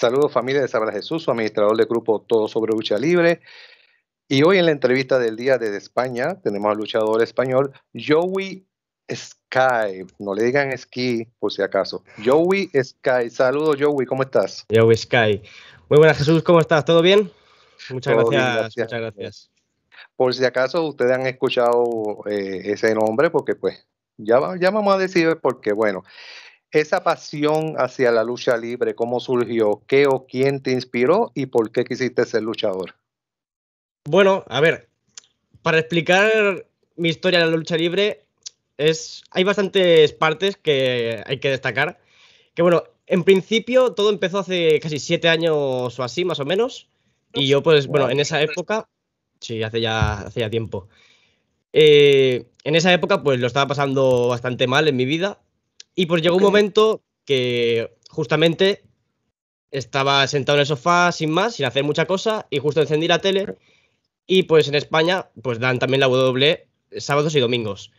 Saludos familia de Sabra Jesús, su administrador del grupo Todo sobre Lucha Libre. Y hoy en la entrevista del día desde España tenemos al luchador español Joey Sky. No le digan Ski por si acaso. Joey Sky. Saludos Joey, ¿cómo estás? Joey Sky. Muy buenas Jesús, ¿cómo estás? ¿Todo bien? Muchas gracias, Muchas gracias. Por si acaso ustedes han escuchado eh, ese nombre porque pues ya, ya vamos a decir porque bueno esa pasión hacia la lucha libre, ¿cómo surgió? ¿Qué o quién te inspiró y por qué quisiste ser luchador? Bueno, a ver, para explicar mi historia de la lucha libre, es, hay bastantes partes que hay que destacar. Que bueno, en principio todo empezó hace casi siete años o así, más o menos. Y yo, pues, bueno, en esa época, sí, hace ya, hacía tiempo. Eh, en esa época, pues lo estaba pasando bastante mal en mi vida y pues llegó un momento que justamente estaba sentado en el sofá sin más, sin hacer mucha cosa, y justo encendí la tele. Y pues en España, pues dan también la W sábados y domingos.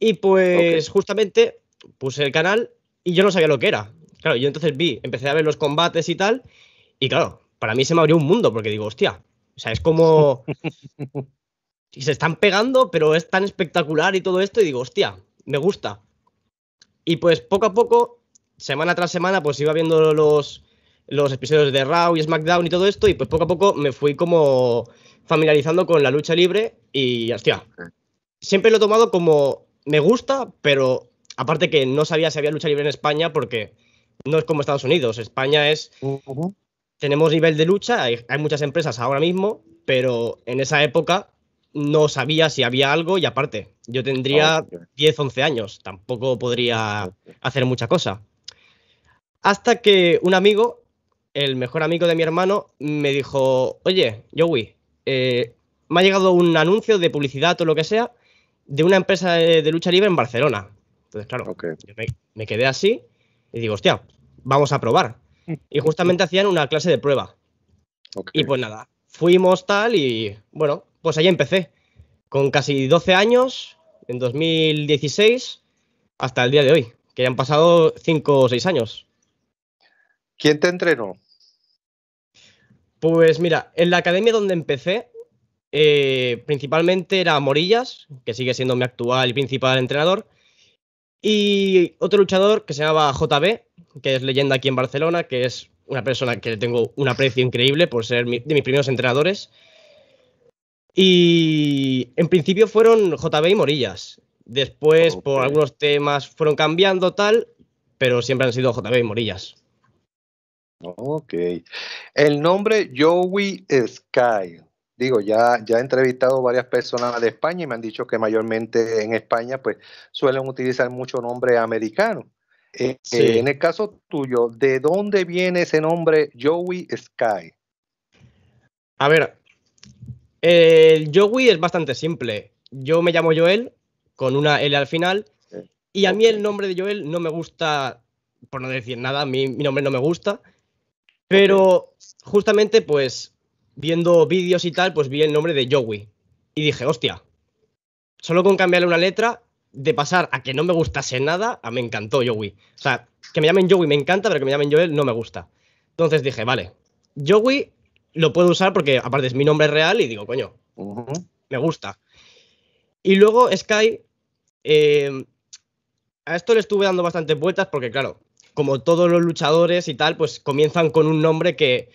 Y pues justamente puse el canal y yo no sabía lo que era. Claro, yo entonces vi, empecé a ver los combates y tal, y claro, para mí se me abrió un mundo, porque digo, hostia, o sea, es como... y se están pegando, pero es tan espectacular y todo esto, y digo, hostia, me gusta. Y pues poco a poco, semana tras semana, pues iba viendo los, los episodios de Raw y SmackDown y todo esto, y pues poco a poco me fui como familiarizando con la lucha libre y hostia. Siempre lo he tomado como me gusta, pero aparte que no sabía si había lucha libre en España porque no es como Estados Unidos. España es. Tenemos nivel de lucha, hay, hay, muchas empresas ahora mismo, pero en esa época no sabía si había algo y aparte, yo tendría 10, ah, 11 años, tampoco podría ah, hacer mucha cosa. Hasta que un amigo, el mejor amigo de mi hermano, me dijo, oye, Joey, eh, me ha llegado un anuncio de publicidad o lo que sea de una empresa de, lucha libre en Barcelona. Entonces, claro, me, quedé así y digo, hostia, vamos a probar. Y justamente hacían una clase de prueba. Y pues nada, fuimos tal y bueno, pues ahí empecé, con casi 12 años, en 2016, hasta el día de hoy, que ya han pasado 5 o 6 años. ¿Quién te entrenó? Pues mira, en la academia donde empecé, eh, principalmente era Morillas, que sigue siendo mi actual y principal entrenador, y otro luchador que se llamaba JB, que es leyenda aquí en Barcelona, que es una persona que le tengo un aprecio increíble por ser de mis primeros entrenadores. Y en principio fueron JB y Morillas. Después, por algunos temas, fueron cambiando tal, pero siempre han sido JB y Morillas. Ok. El nombre Joey Sky. Digo, ya, ya he entrevistado varias personas de España y me han dicho que mayormente en España pues suelen utilizar mucho nombre americano. Eh, eh, en el caso tuyo, ¿de dónde viene ese nombre Joey Sky? A ver, el Yowie es bastante simple. Yo me llamo Joel, con una L al final, y a mí el nombre de Joel no me gusta, por no decir nada, a mí mi nombre no me gusta, pero justamente pues viendo vídeos y tal, pues vi el nombre de Joey y dije, hostia, solo con cambiarle una letra, de pasar a que no me gustase nada, a ah, me encantó Joey. O sea, que me llamen Joey me encanta, pero que me llamen Joel no me gusta. Entonces dije, vale, Joey lo puedo usar porque aparte es mi nombre real y digo, coño, me gusta. Y luego Sky, eh, a esto le estuve dando bastantes vueltas porque claro, como todos los luchadores y tal, pues comienzan con un nombre que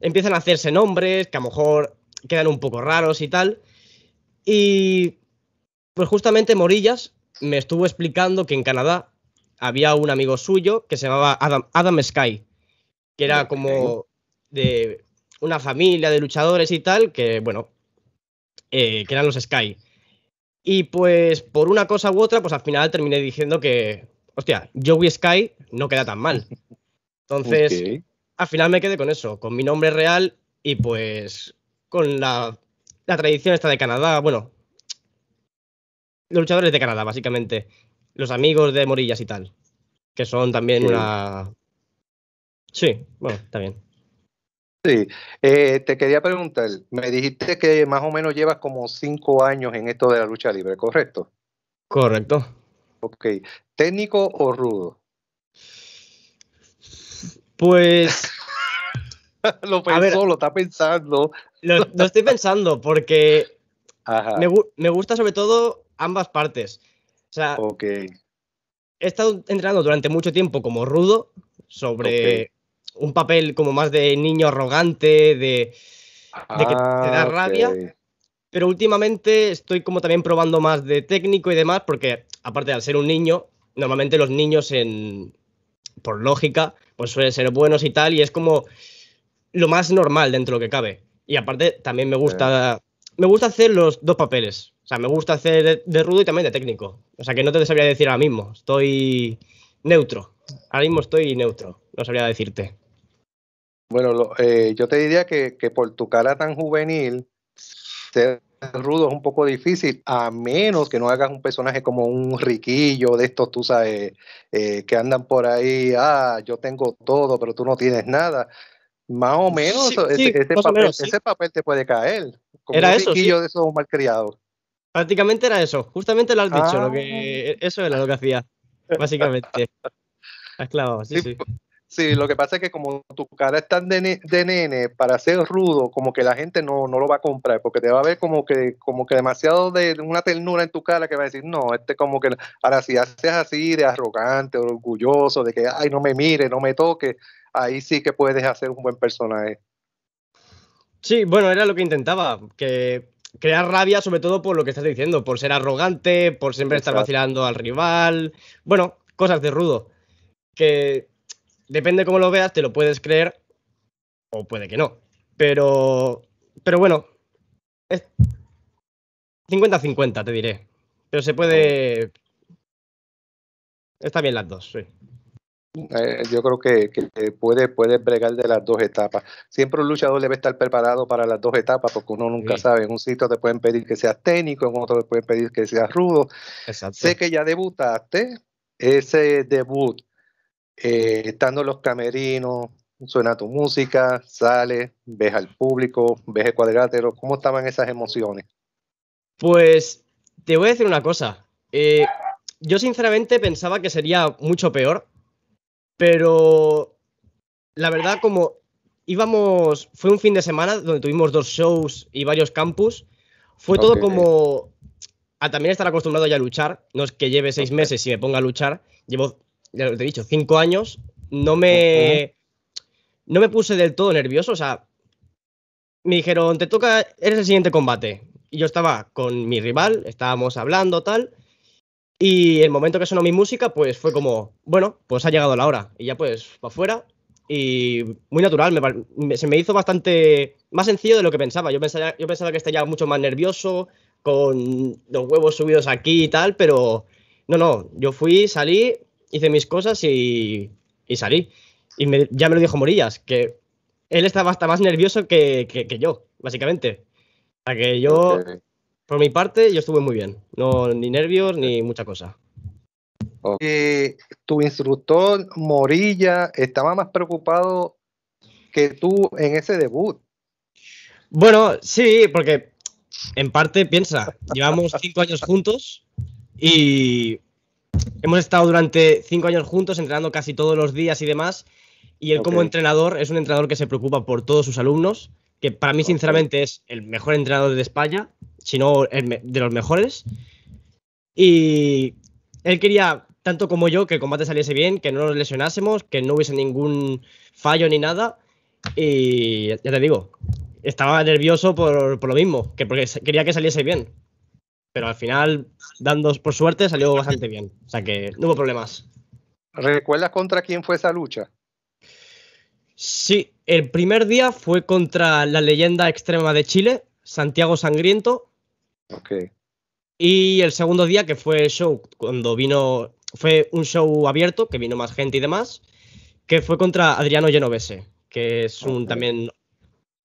empiezan a hacerse nombres, que a lo mejor quedan un poco raros y tal. Y pues justamente Morillas me estuvo explicando que en Canadá había un amigo suyo que se llamaba Adam Sky, que era como de una familia de luchadores y tal, que bueno, eh, que eran los Sky. Y pues por una cosa u otra, pues al final terminé diciendo que, hostia, Joey Sky no queda tan mal. Entonces, al final me quedé con eso, con mi nombre real y pues con la, la tradición esta de Canadá, bueno, los luchadores de Canadá, básicamente, los amigos de Morillas y tal, que son también una... Sí, bueno, está bien. Sí, eh, te quería preguntar, me dijiste que más o menos llevas como cinco años en esto de la lucha libre, ¿correcto? Correcto. Ok, ¿técnico o rudo? Pues... lo pensó, lo está pensando. Lo, estoy pensando porque Ajá. Me, gusta sobre todo ambas partes. O sea, he estado entrenando durante mucho tiempo como rudo sobre un papel como más de niño arrogante, de, que te da ah, rabia. Pero últimamente estoy como también probando más de técnico y demás, porque aparte de al ser un niño, normalmente los niños en, por lógica, pues suelen ser buenos y tal, y es como lo más normal dentro de lo que cabe. Y aparte también me gusta, me gusta hacer los dos papeles. O sea, me gusta hacer de, de rudo y también de técnico. O sea, que no te sabría decir ahora mismo. Estoy neutro. Ahora mismo estoy neutro. No sabría decirte. Bueno, eh, yo te diría que, por tu cara tan juvenil, ser rudo es un poco difícil, a menos que no hagas un personaje como un riquillo de estos, tú sabes, eh, que andan por ahí, ah, yo tengo todo, pero tú no tienes nada. Más o menos, ese, papel, te puede caer. Como era un riquillo de esos malcriados. Prácticamente era eso, justamente lo has dicho, ah. eso era lo que hacía, básicamente. sí, sí. Pues. Sí, lo que pasa es que como tu cara es tan de nene, para ser rudo, como que la gente no, lo va a comprar, porque te va a ver como que, como que demasiado de una ternura en tu cara que va a decir, no, este como que, ahora si haces así de arrogante, orgulloso, de que, ay, no me mire, no me toque, ahí sí que puedes hacer un buen personaje. Sí, bueno, era lo que intentaba, que crear rabia sobre todo por lo que estás diciendo, por ser arrogante, por siempre estar vacilando al rival, bueno, cosas de rudo, que depende cómo lo veas, te lo puedes creer o puede que no. Pero, pero bueno, 50-50 te diré. Pero se puede... Está bien las dos, sí. Eh, yo creo que, puedes puede, bregar de las dos etapas. Siempre un luchador debe estar preparado para las dos etapas, porque uno nunca sabe. En un sitio te pueden pedir que seas técnico, en otro te pueden pedir que seas rudo. Sé que ya debutaste. Ese debut eh, estando en los camerinos, suena tu música, sales, ves al público, ves el cuadrilátero, ¿cómo estaban esas emociones? Pues te voy a decir una cosa. Eh, yo sinceramente pensaba que sería mucho peor, pero la verdad como íbamos, fue un fin de semana donde tuvimos dos shows y varios campus, fue todo como a también estar acostumbrado ya a luchar, no es que lleve seis meses y me ponga a luchar, llevo ya lo te he dicho, cinco años, no me, no me puse del todo nervioso. O sea, me dijeron, te toca, eres el siguiente combate. Y yo estaba con mi rival, estábamos hablando, tal. Y el momento que sonó mi música, pues fue como, bueno, pues ha llegado la hora. Y ya pues, para afuera. Y muy natural, se me hizo bastante más sencillo de lo que pensaba. Yo pensaba, yo pensaba que estaría mucho más nervioso, con los huevos subidos aquí y tal, pero no, no, yo fui, salí, hice mis cosas y, salí. Y ya me lo dijo Morillas, que él estaba hasta más nervioso que, yo, básicamente. O sea, que yo, por mi parte, yo estuve muy bien. No, ni nervios ni mucha cosa. Eh, tu instructor Morilla estaba más preocupado que tú en ese debut. Bueno, sí, porque en parte piensa, llevamos cinco años juntos y hemos estado durante cinco años juntos, entrenando casi todos los días y demás. Y él como entrenador es un entrenador que se preocupa por todos sus alumnos, que para mí sinceramente es el mejor entrenador de España, si no de los mejores. Y él quería, tanto como yo, que el combate saliese bien, que no nos lesionásemos, que no hubiese ningún fallo ni nada. Y ya te digo, estaba nervioso por, por lo mismo, que porque quería que saliese bien pero al final, dándos por suerte, salió bastante bien. O sea que no hubo problemas. ¿Recuerdas contra quién fue esa lucha? Sí, el primer día fue contra la leyenda extrema de Chile, Santiago Sangriento. Ok. Y el segundo día, que fue show, cuando vino, fue un show abierto, que vino más gente y demás, que fue contra Adriano Genovese, que es un también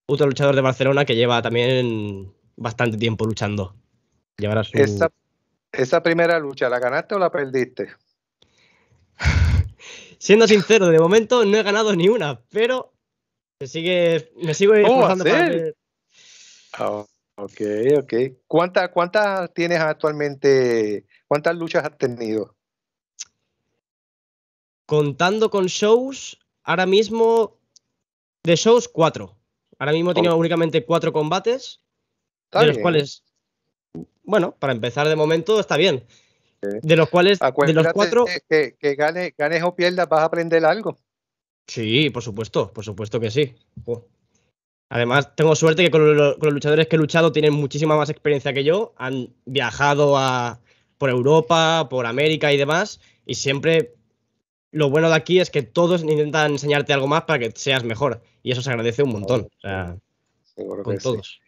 otro luchador de Barcelona que lleva también bastante tiempo luchando. Esa, primera lucha, ¿la ganaste o la perdiste? Siendo sincero, de momento no he ganado ni una, pero me sigue, me sigo esforzando para ah, ok, ok. ¿Cuántas tienes actualmente? ¿Cuántas luchas has tenido? Contando con shows, ahora mismo de shows cuatro. Ahora mismo tenía únicamente cuatro combates, los cuales bueno, para empezar de momento está bien. De los cuales, de los cuatro. Que, ganes, o pierdas, vas a aprender algo. Sí, por supuesto, por supuesto que sí. Además, tengo suerte que con los, luchadores que he luchado tienen muchísima más experiencia que yo. Han viajado por Europa, por América y demás. Y siempre lo bueno de aquí es que todos intentan enseñarte algo más para que seas mejor. Y eso se agradece un montón. con todos.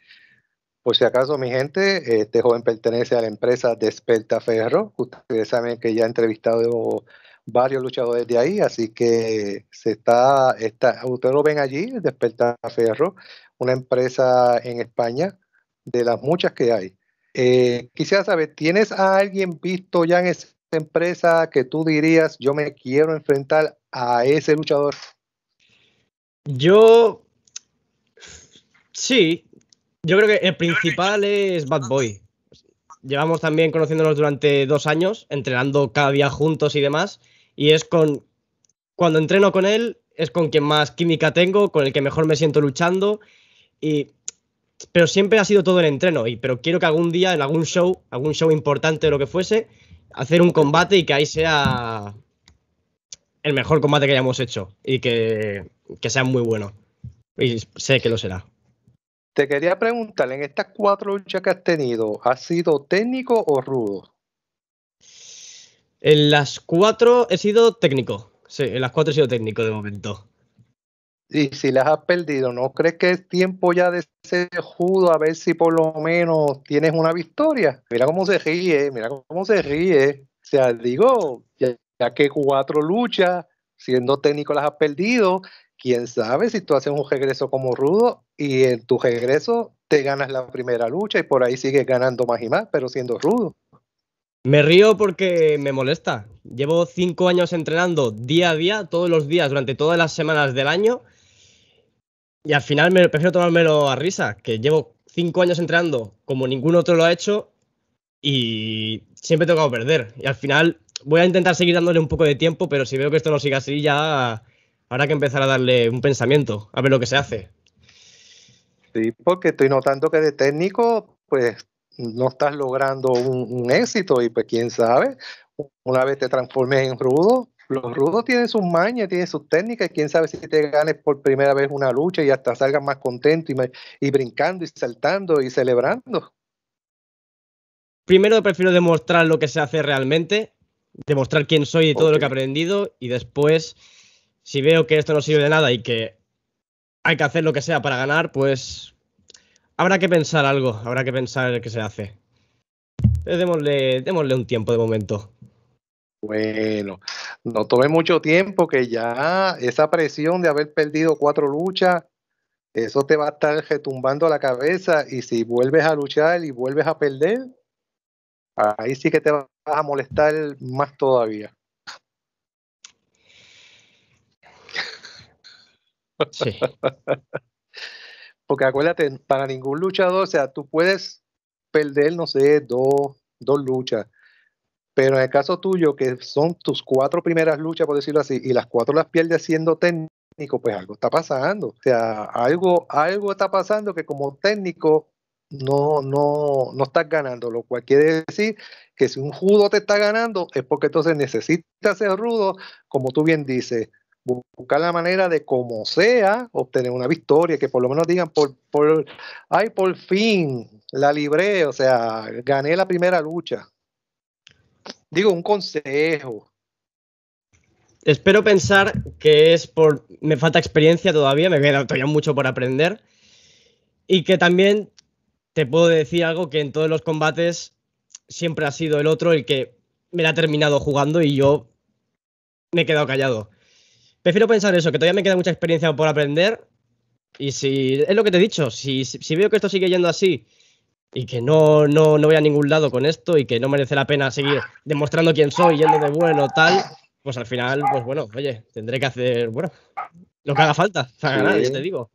Por si acaso, mi gente, este joven pertenece a la empresa Desperta Ferro. Ustedes saben que ya he entrevistado varios luchadores de ahí, así que se está, está ustedes lo ven allí, Desperta Ferro, una empresa en España de las muchas que hay. Eh, quisiera saber, ¿tienes a alguien visto ya en esa empresa que tú dirías, yo me quiero enfrentar a ese luchador? Yo, sí, yo creo que el principal es Bad Boy. Llevamos también conociéndonos durante dos años, entrenando cada día juntos y demás. Y es con. Cuando entreno con él, es con quien más química tengo, con el que mejor me siento luchando. Y pero siempre ha sido todo el entreno. Y, pero quiero que algún día, en algún show, algún show importante o lo que fuese, hacer un combate y que ahí sea el mejor combate que hayamos hecho. Y que, que sea muy bueno. Y sé que lo será. Te quería preguntar, en estas cuatro luchas que has tenido, ¿has sido técnico o rudo? En las cuatro he sido técnico. Sí, en las cuatro he sido técnico de momento. Y si las has perdido, ¿no crees que es tiempo ya de ser judo a ver si por lo menos tienes una victoria? Mira cómo se ríe, mira cómo se ríe. O sea, digo, ya que cuatro luchas, siendo técnico las has perdido, quién sabe si tú haces un regreso como rudo y en tu regreso te ganas la primera lucha y por ahí sigues ganando más y más, pero siendo rudo. Me río porque me molesta. Llevo cinco años entrenando día a día, todos los días, durante todas las semanas del año. Y al final me prefiero tomármelo a risa, que llevo cinco años entrenando como ningún otro lo ha hecho y siempre he tocado perder. Y al final voy a intentar seguir dándole un poco de tiempo, pero si veo que esto no sigue así, ya Habrá que empezar a darle un pensamiento, a ver lo que se hace. Sí, porque estoy notando que de técnico, pues no estás logrando un, éxito y pues quién sabe, una vez te transformes en rudo, los rudos tienen sus mañas, tienen sus técnicas, y quién sabe si te ganes por primera vez una lucha y hasta salgas más contento y, brincando y saltando y celebrando. Primero prefiero demostrar lo que se hace realmente, demostrar quién soy y todo lo que he aprendido y después si veo que esto no sirve de nada y que hay que hacer lo que sea para ganar, pues habrá que pensar algo, habrá que pensar qué se hace. démosle, démosle un tiempo de momento. Bueno, no tome mucho tiempo que ya esa presión de haber perdido cuatro luchas, eso te va a estar retumbando la cabeza y si vuelves a luchar y vuelves a perder, ahí sí que te vas a molestar más todavía. Porque acuérdate, para ningún luchador, o sea, tú puedes perder, no sé, dos, dos luchas. Pero en el caso tuyo, que son tus cuatro primeras luchas, por decirlo así, y las cuatro las pierdes siendo técnico, pues algo está pasando. O sea, algo, algo está pasando que como técnico no, no, no estás ganando, lo cual quiere decir que si un judo te está ganando es porque entonces necesitas ser rudo, como tú bien dices, buscar la manera de como sea obtener una victoria, que por lo menos digan por, por ay, por fin la libré, o sea, gané la primera lucha. Digo, un consejo. Espero pensar que es por me falta experiencia todavía, me queda todavía mucho por aprender y que también te puedo decir algo que en todos los combates siempre ha sido el otro el que me la ha terminado jugando y yo me he quedado callado prefiero pensar eso, que todavía me queda mucha experiencia por aprender. Y si es lo que te he dicho, si, veo que esto sigue yendo así y que no, no, no voy a ningún lado con esto y que no merece la pena seguir demostrando quién soy, yendo de bueno, tal, pues al final, pues bueno, oye, tendré que hacer, bueno, lo que haga falta para ganar, ya te digo.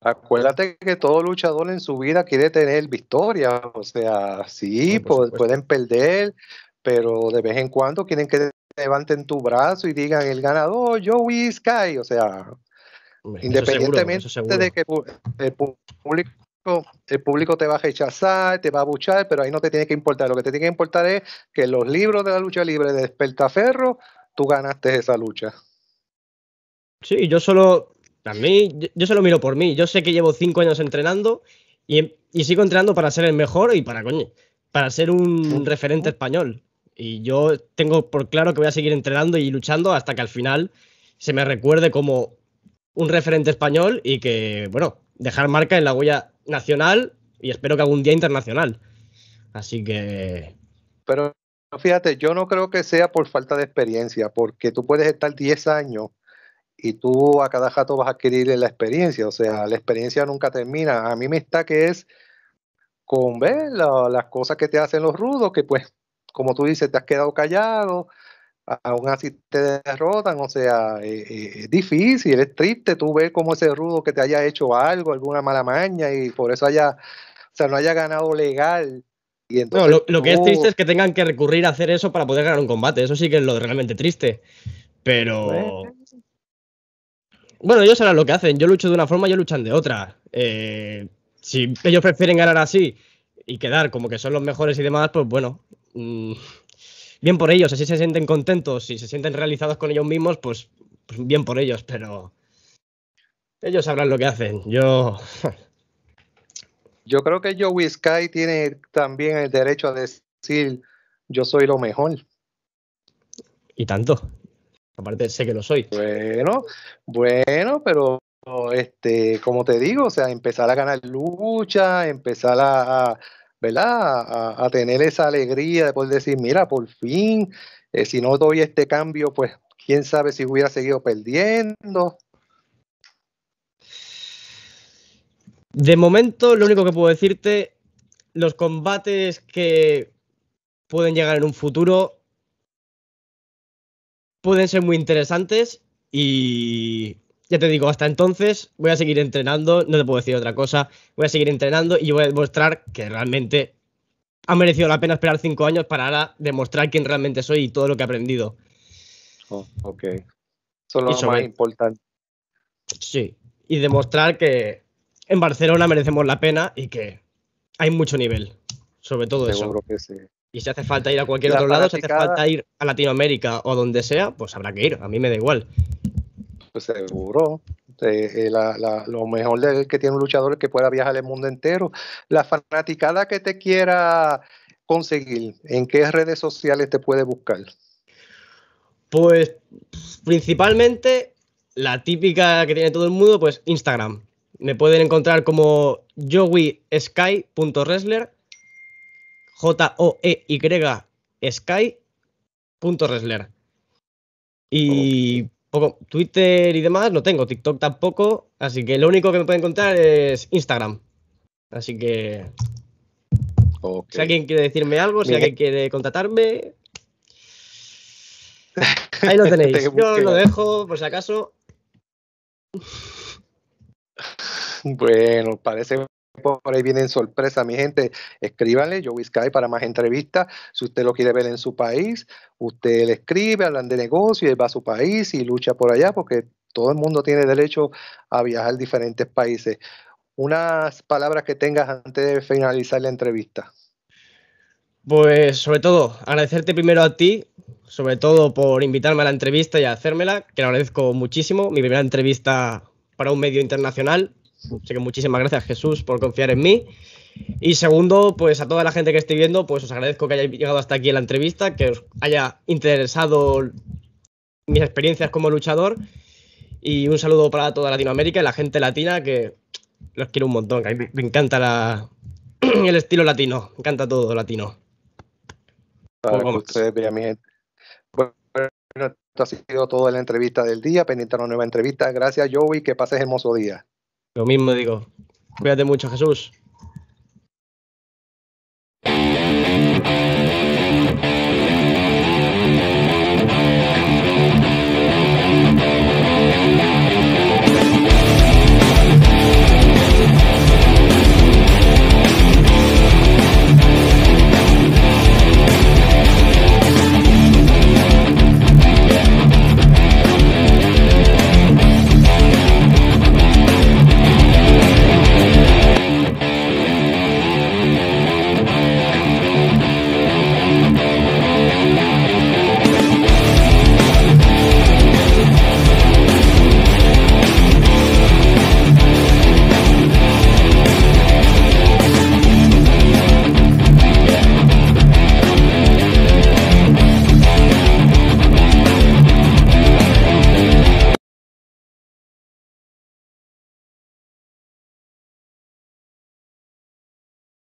Acuérdate que todo luchador en su vida quiere tener victoria, o sea, sí, sí pueden perder, pero de vez en cuando quieren que levanten tu brazo y digan el ganador, Joey Sky. O sea, independientemente de que el público el público te va a rechazar, te va a buchar, pero ahí no te tiene que importar. Lo que te tiene que importar es que los libros de la lucha libre de Despertaferro, tú ganaste esa lucha. Sí, yo solo, a mí, yo solo miro por mí. Yo sé que llevo cinco años entrenando y, y sigo entrenando para ser el mejor y para coño, para ser un referente español. Y yo tengo por claro que voy a seguir entrenando y luchando hasta que al final se me recuerde como un referente español y que, bueno, dejar marca en la huella nacional y espero que algún día internacional. Así que... Pero fíjate, yo no creo que sea por falta de experiencia, porque tú puedes estar 10 años y tú a cada jato vas a adquirir la experiencia, o sea, la experiencia nunca termina. A mí me está que es con ver las cosas que te hacen los rudos, que pues como tú dices, te has quedado callado, aún así te derrotan, o sea, es eh, eh, difícil, es triste tú ves como ese rudo que te haya hecho algo, alguna mala maña y por eso haya, o sea, no haya ganado legal. Y entonces, lo, que es triste uh. es que tengan que recurrir a hacer eso para poder ganar un combate, eso sí que es lo realmente triste, pero... Bueno, ellos saben lo que hacen, yo lucho de una forma, ellos luchan de otra. Eh, si ellos prefieren ganar así y quedar como que son los mejores y demás, pues bueno, Mm, bien por ellos, así se sienten contentos y se sienten realizados con ellos mismos, pues, pues bien por ellos, pero ellos sabrán lo que hacen. Yo Yo creo que Joey Sky tiene también el derecho a decir yo soy lo mejor. Y tanto. Aparte sé que lo soy. Bueno, bueno, pero este, como te digo, o sea, empezar a ganar lucha, empezar a ¿verdad? A, tener esa alegría de poder decir, mira, por fin, eh, si no doy este cambio, pues quién sabe si hubiera seguido perdiendo. De momento, lo único que puedo decirte, los combates que pueden llegar en un futuro pueden ser muy interesantes y ya te digo, hasta entonces voy a seguir entrenando, no te puedo decir otra cosa, voy a seguir entrenando y voy a demostrar que realmente ha merecido la pena esperar cinco años para ahora demostrar quién realmente soy y todo lo que he aprendido. Oh, ok. Eso es lo más importante. Sí, y demostrar que en Barcelona merecemos la pena y que hay mucho nivel, sobre todo eso. Y si hace falta ir a cualquier otro lado, si hace falta ir a Latinoamérica o donde sea, pues habrá que ir, a mí me da igual. Pues seguro. Eh, eh, lo mejor de que tiene un luchador es que pueda viajar el mundo entero. La fanaticada que te quiera conseguir, ¿en qué redes sociales te puede buscar? Pues principalmente la típica que tiene todo el mundo, pues Instagram. Me pueden encontrar como joeysky.wrestler, J-O-E-Y Y Twitter y demás no tengo, TikTok tampoco, así que lo único que me pueden encontrar es Instagram. Así que si alguien quiere decirme algo, si alguien quiere contratarme, ahí lo tenéis. Yo lo dejo por si acaso. Bueno, parece por ahí vienen sorpresas, mi gente. Escríbanle, yo Sky para más entrevistas. Si usted lo quiere ver en su país, usted le escribe, hablan de negocio, y va a su país y lucha por allá, porque todo el mundo tiene derecho a viajar a diferentes países. Unas palabras que tengas antes de finalizar la entrevista. Pues sobre todo, agradecerte primero a ti, sobre todo por invitarme a la entrevista y a hacérmela, que lo agradezco muchísimo. Mi primera entrevista para un medio internacional, Así que muchísimas gracias, Jesús, por confiar en mí. Y segundo, pues a toda la gente que esté viendo, pues os agradezco que hayáis llegado hasta aquí en la entrevista, que os haya interesado mis experiencias como luchador. Y un saludo para toda Latinoamérica y la gente latina, que los quiero un montón, me encanta la, el estilo latino, me encanta todo latino. Bueno, esto ha sido todo la entrevista del día, pendiente a una nueva entrevista. Gracias, Joey, que pases hermoso día. Lo mismo digo. Cuídate mucho, Jesús.